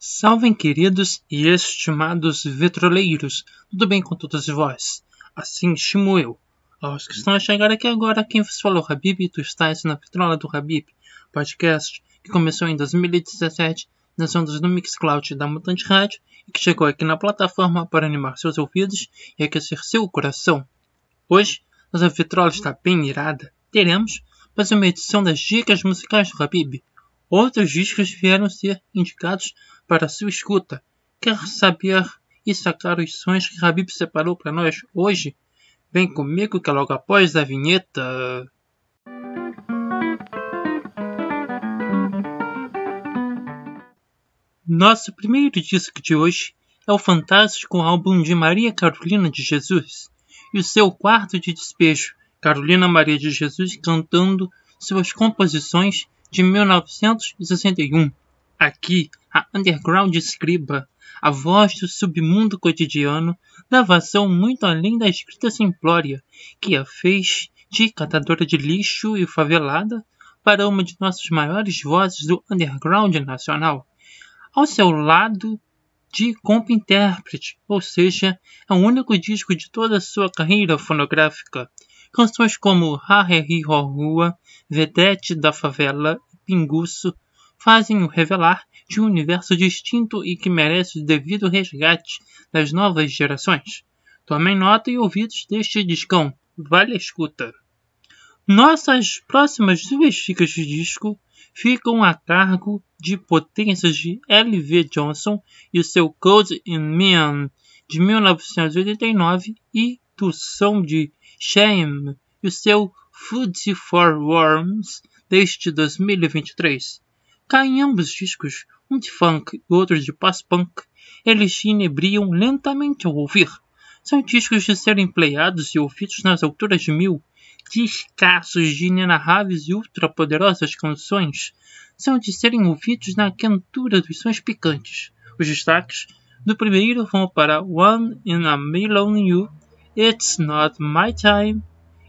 Salvem, queridos e estimados vitroleiros, tudo bem com todos vós? Assim estimo eu. Aos que estão a chegar aqui agora, quem vos falou, Habib, tu estás na Vitrola do Habib, podcast que começou em 2017 nas ondas do Mixcloud da Mutante Rádio e que chegou aqui na plataforma para animar seus ouvidos e aquecer seu coração. Hoje, nossa vitrola está bem irada, teremos mais uma edição das Dicas Musicais do Habib, Outros discos vieram ser indicados para sua escuta. Quer saber e sacar os sons que Habib separou para nós hoje? Vem comigo que logo após a vinheta. Nosso primeiro disco de hoje é o fantástico álbum de Maria Carolina de Jesus e o seu quarto de despejo, Carolina Maria de Jesus cantando suas composições de 1961. Aqui, a Underground Escriba, a voz do submundo cotidiano, ação muito além da escrita simplória, que a fez de catadora de lixo e favelada para uma de nossas maiores vozes do underground nacional. Ao seu lado, de compa intérprete, ou seja, é o único disco de toda a sua carreira fonográfica Canções como Harerihorua, Vedete da Favela e Pinguço fazem o revelar de um universo distinto e que merece o devido resgate das novas gerações. Tomem nota e ouvidos deste discão. Vale a escuta. Nossas próximas duas dicas de disco ficam a cargo de potências de L.V. Johnson e seu Code in Man de 1989 e do som de Shame e o seu Food for Worms deste 2023. Caem em ambos discos, um de funk e outro de post-punk, eles se inebriam lentamente ao ouvir. São discos de serem playados e ouvidos nas alturas de mil, escassos de inenarráveis e ultrapoderosas canções, são de serem ouvidos na quentura dos sons picantes. Os destaques do primeiro vão para One in a Million You, It's Not My Time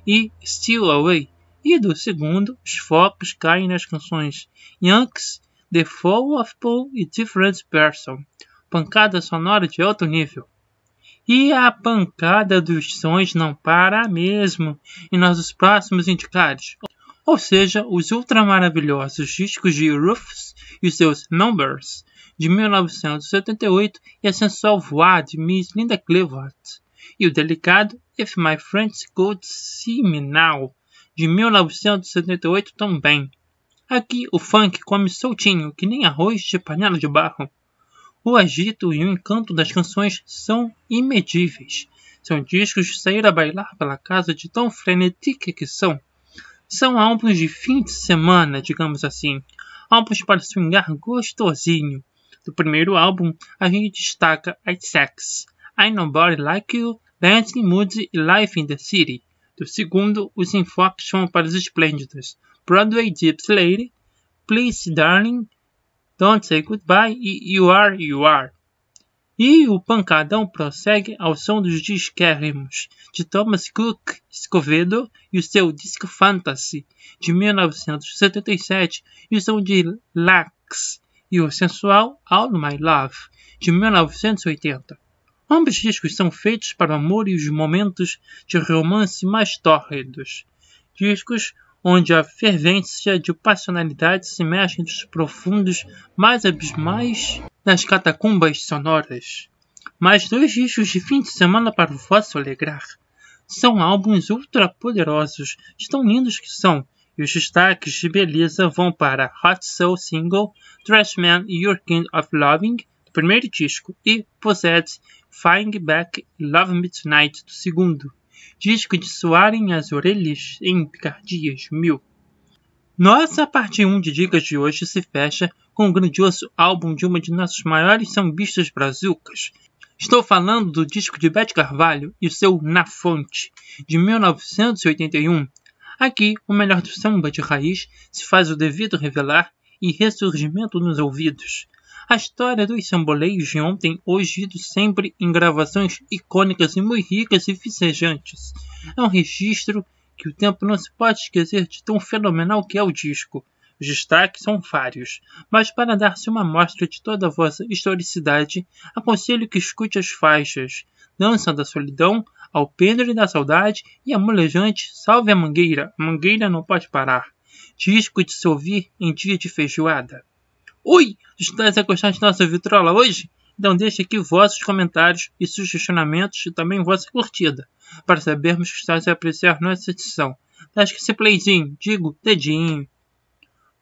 e Still Away. E do segundo, os focos caem nas canções Yanks, The Fall of Paul e Different Person. Pancada sonora de alto nível. E a pancada dos sons não para mesmo em nossos próximos indicados, ou seja, os ultramaravilhosos discos de Rufus e seus Numbers, de 1978 e a sensual voar de Miss Linda Cleavage, e o delicado If My Friends Could See Me Now, de 1978 também. Aqui o funk come soltinho, que nem arroz de panela de barro. O agito e o encanto das canções são imedíveis. São discos de sair a bailar pela casa de tão frenética que são. São álbuns de fim de semana, digamos assim. Álbuns para swingar gostosinho. Do primeiro álbum, a gente destaca I Sex, I Nobody Like You, Dancing Mood e Life in the City. Do segundo, os enfoques são para os esplêndidos Broadway Gypsy Lady, Please Darling, Don't Say Goodbye e You Are You Are. E o pancadão prossegue ao som dos disquérrimos de Thomas Cook Escovedo e o seu disco Fantasy de 1977 e o som de Lax e o sensual All My Love de 1980. Ambos discos são feitos para o amor e os momentos de romance mais tórridos. Discos onde a fervência de passionalidade se mexe dos profundos mais abismais nas catacumbas sonoras. Mais dois discos de fim de semana para o vosso alegrar. São álbuns ultra poderosos, tão lindos que são, e os destaques de beleza vão para Hot Soul Single, Trash Man e Your Kind of Loving, primeiro disco, e Possessed, Flying Back Love Me Tonight do segundo, disco de soarem as orelhas em picardias mil. Nossa parte 1 de dicas de hoje se fecha com o um grandioso álbum de uma de nossos maiores sambistas brazucas. Estou falando do disco de Beth Carvalho e o seu Na Fonte, de 1981. Aqui, o melhor do samba de raiz se faz o devido revelar e ressurgimento nos ouvidos. A história dos samboleios de ontem, hoje ido sempre em gravações icônicas e muito ricas e vicejantes. É um registro que o tempo não se pode esquecer de tão fenomenal que é o disco. Os destaques são vários, mas para dar-se uma amostra de toda a vossa historicidade, aconselho que escute as faixas Dança da Solidão, Alpendre da Saudade e a molejante Salve a Mangueira, a Mangueira não pode parar. Disco de se ouvir em dia de feijoada. Ui, Estás a gostar de nossa vitrola hoje? Então deixe aqui vossos comentários e sugestionamentos e também vossa curtida, para sabermos que estás a apreciar nossa edição. Acho tá que esse playzinho, digo, dedinho.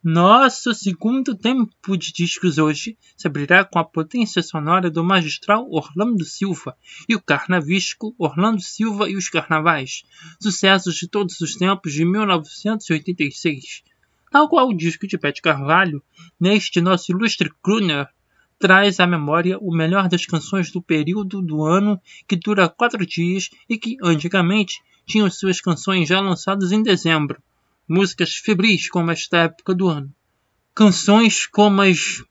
Nosso segundo tempo de discos hoje se abrirá com a potência sonora do magistral Orlando Silva e o carnavístico Orlando Silva e os Carnavais, sucessos de todos os tempos de 1986, Tal qual o disco de Pet Carvalho, neste nosso ilustre Gruner traz à memória o melhor das canções do período do ano que dura quatro dias e que, antigamente, tinham suas canções já lançadas em dezembro. Músicas febris como esta época do ano. Canções como as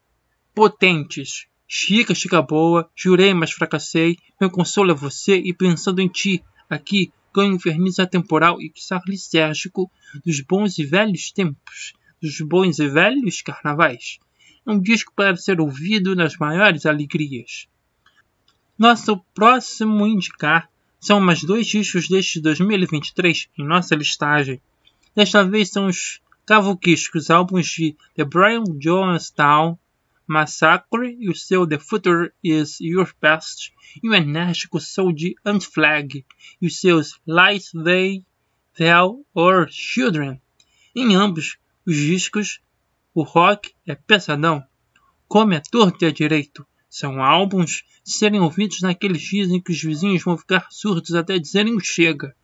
potentes. Chica, chica boa, jurei, mas fracassei. Meu consolo é você e pensando em ti, aqui, ganham um verniz atemporal e sarlicérgico dos bons e velhos tempos, dos bons e velhos carnavais. É um disco para ser ouvido nas maiores alegrias. Nosso próximo indicar são mais dois discos deste 2023 em nossa listagem. Desta vez são os cavoquiscos álbuns de The Brian Town, Massacre e o seu The Future is Your Past e o enérgico soul de Unflag, e os seus Lies They Tell or Children. Em ambos os discos, o rock é pesadão, come a é torta e a direito. São álbuns de serem ouvidos naqueles dias em que os vizinhos vão ficar surdos até dizerem chega.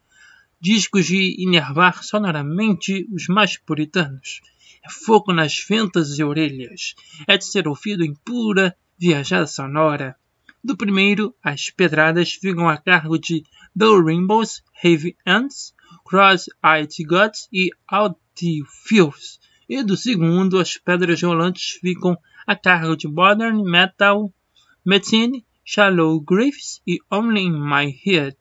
Discos de enervar sonoramente os mais puritanos é fogo nas ventas e orelhas, é de ser ouvido em pura viajada sonora. Do primeiro, as pedradas ficam a cargo de The Rainbows, Heavy Ants, Cross-Eyed Gods e Out the Fields. E do segundo, as pedras rolantes ficam a cargo de Modern Metal, Medicine, Shallow Graves e Only in My Head.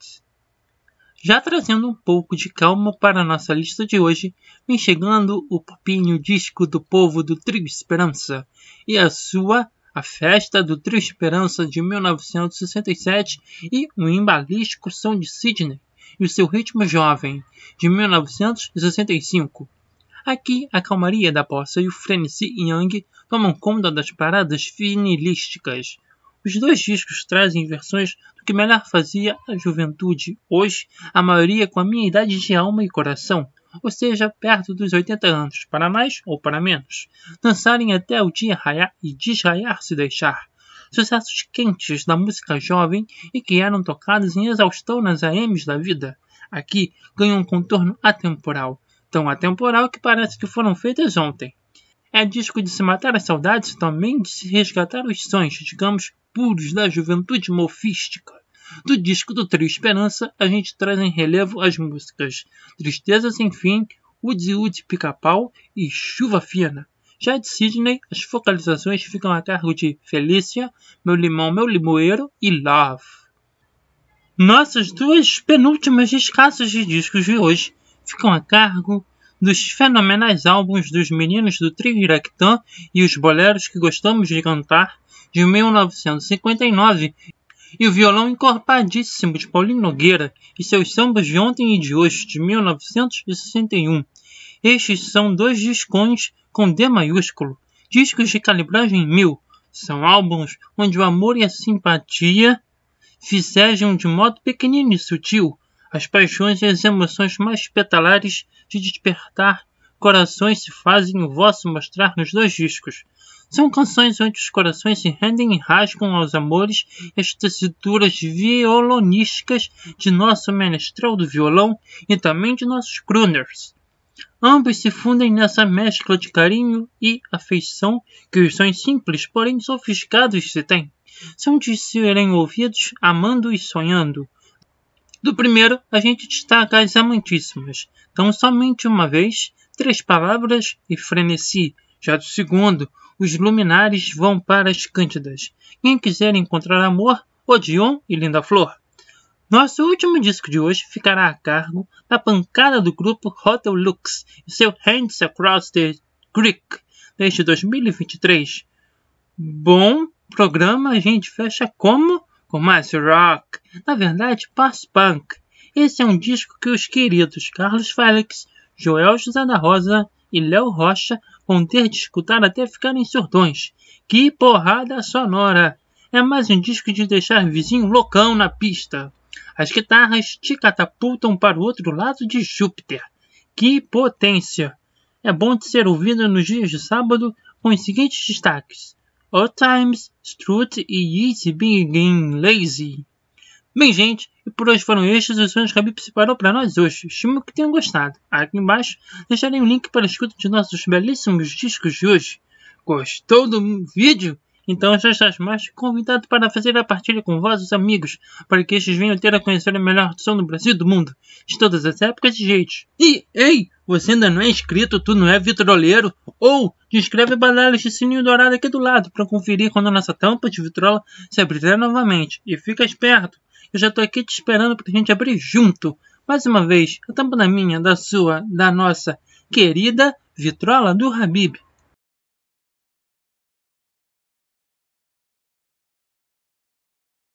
Já trazendo um pouco de calma para nossa lista de hoje, vem chegando o popinho disco do povo do Trio Esperança e a sua A Festa do Trio Esperança de 1967 e o embalístico som de Sidney e o seu ritmo jovem de 1965. Aqui, a calmaria da bossa e o frenesi Young tomam conta das paradas finilísticas. Os dois discos trazem versões do que melhor fazia a juventude hoje, a maioria com a minha idade de alma e coração, ou seja, perto dos 80 anos, para mais ou para menos, dançarem até o dia raiar e desraiar se deixar. Sucessos quentes da música jovem e que eram tocados em exaustão nas AMs da vida. Aqui ganham um contorno atemporal, tão atemporal que parece que foram feitas ontem. É disco de se matar as saudades e também de se resgatar os sonhos, digamos, puros da juventude mofística. Do disco do Trio Esperança, a gente traz em relevo as músicas Tristeza Sem Fim, Udi Udi Pica-Pau e Chuva Fina. Já de Sidney, as focalizações ficam a cargo de Felícia, Meu Limão, Meu Limoeiro e Love. Nossas duas penúltimas escassas de discos de hoje ficam a cargo dos fenomenais álbuns dos Meninos do Triguiractã e os Boleros que Gostamos de Cantar, de 1959, e o violão encorpadíssimo de Paulinho Nogueira e seus sambas de ontem e de hoje, de 1961. Estes são dois discões com D maiúsculo, discos de calibragem mil. São álbuns onde o amor e a simpatia fizejam de modo pequenino e sutil as paixões e as emoções mais petalares de despertar corações se fazem o vosso mostrar nos dois discos. São canções onde os corações se rendem e rasgam aos amores e as tessituras violonísticas de nosso menestrel do violão e também de nossos crooners. Ambos se fundem nessa mescla de carinho e afeição que os sons simples, porém sofisticados, se têm. São de serem ouvidos amando e sonhando, do primeiro, a gente destaca as amantíssimas. Então, somente uma vez, três palavras e frenesi. Já do segundo, os luminares vão para as cândidas. Quem quiser encontrar amor, Odion e Linda Flor. Nosso último disco de hoje ficará a cargo da pancada do grupo Hotel Lux e seu Hands Across the Creek desde 2023. Bom programa, a gente fecha como com mais rock, na verdade pós-punk. Esse é um disco que os queridos Carlos Félix, Joel José da Rosa e Léo Rocha vão ter de escutar até ficarem surdões. Que porrada sonora! É mais um disco de deixar vizinho loucão na pista. As guitarras te catapultam para o outro lado de Júpiter. Que potência! É bom de ser ouvido nos dias de sábado com os seguintes destaques: All Times, Strut e Easy Being Lazy. Bem, gente, e por hoje foram estes os sonhos que a Bip separou para nós hoje. Estimo que tenham gostado. Aqui embaixo deixarei um link para a escuta de nossos belíssimos discos de hoje. Gostou do vídeo? Então já estás mais convidado para fazer a partilha com vossos amigos, para que estes venham ter a conhecer a melhor som do Brasil e do mundo, de todas as épocas e jeitos. E, ei, você ainda não é inscrito, tu não é vitroleiro? Ou, descreve baladas de sininho dourado aqui do lado, para conferir quando a nossa tampa de vitrola se abrirá novamente. E fica esperto, eu já estou aqui te esperando para a gente abrir junto. Mais uma vez, a tampa da minha, da sua, da nossa querida vitrola do Habib.